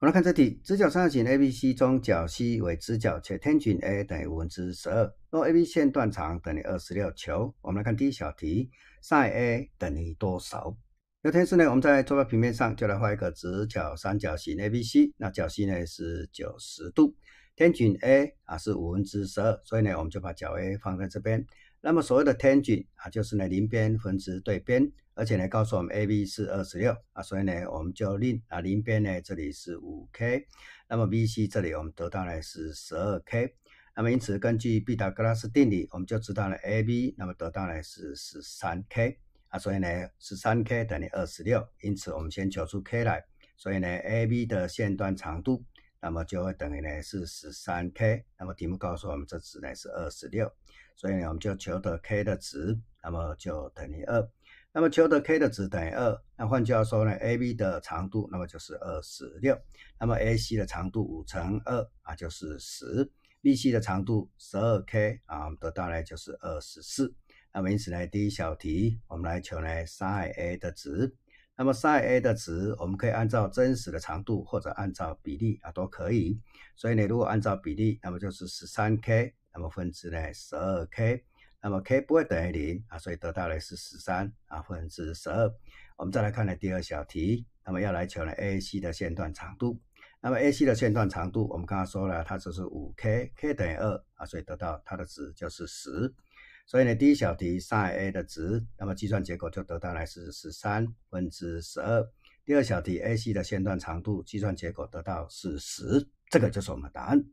我们来看这题，直角三角形 ABC 中，角 C 为直角，且 tanA 等于五分之十二。若 AB 线段长等于二十六，求我们来看第一小题，sinA 等于多少？要填式呢？我们在坐标平面上就来画一个直角三角形 ABC，那角 C 呢是九十度，tanA 啊是五分之十二，所以呢我们就把角 A 放在这边。那么所谓的 tan 啊就是呢邻边分之对边。而且呢，告诉我们 AB 是二十六啊，所以呢，我们就令啊临边呢这里是五 k，那么 BC 这里我们得到呢是十二 k，那么因此根据毕达哥拉斯定理，我们就知道了 AB，那么得到呢是十三 k 啊，所以呢十三 k 等于二十六，因此我们先求出 k 来，所以呢 AB 的线段长度，那么就会等于呢是十三 k，那么题目告诉我们这值呢是二十六，所以呢我们就求得 k 的值，那么就等于二。那么求得 k 的值等于二，那换句话说呢，AB 的长度那么就是二十六，那么 AC 的长度五乘二啊就是十，BC 的长度十二 k 啊，我们得到呢就是二十四。那么因此呢，第一小题我们来求呢 sinA 的值，那么 sinA 的值我们可以按照真实的长度或者按照比例啊都可以。所以呢，如果按照比例，那么就是十三 k，那么分之呢十二 k。那么 k 不会等于零啊，所以得到的是十三啊分之十二。我们再来看呢第二小题，那么要来求呢 AC 的线段长度。那么 AC 的线段长度，我们刚刚说了，它就是五 k，k 等于二啊，所以得到它的值就是十。所以呢第一小题 sin A 的值，那么计算结果就得到来是十三分之十二。第二小题 AC 的线段长度，计算结果得到是十，这个就是我们的答案。